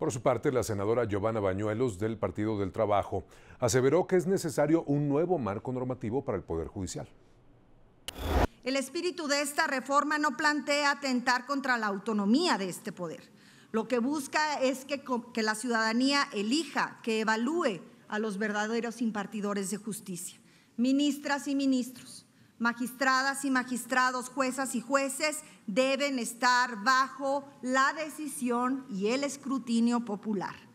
Por su parte, la senadora Giovanna Bañuelos del Partido del Trabajo aseveró que es necesario un nuevo marco normativo para el Poder Judicial. El espíritu de esta reforma no plantea atentar contra la autonomía de este poder. Lo que busca es que, que la ciudadanía elija, que evalúe a los verdaderos impartidores de justicia, ministras y ministros, Magistradas y magistrados, juezas y jueces deben estar bajo la decisión y el escrutinio popular.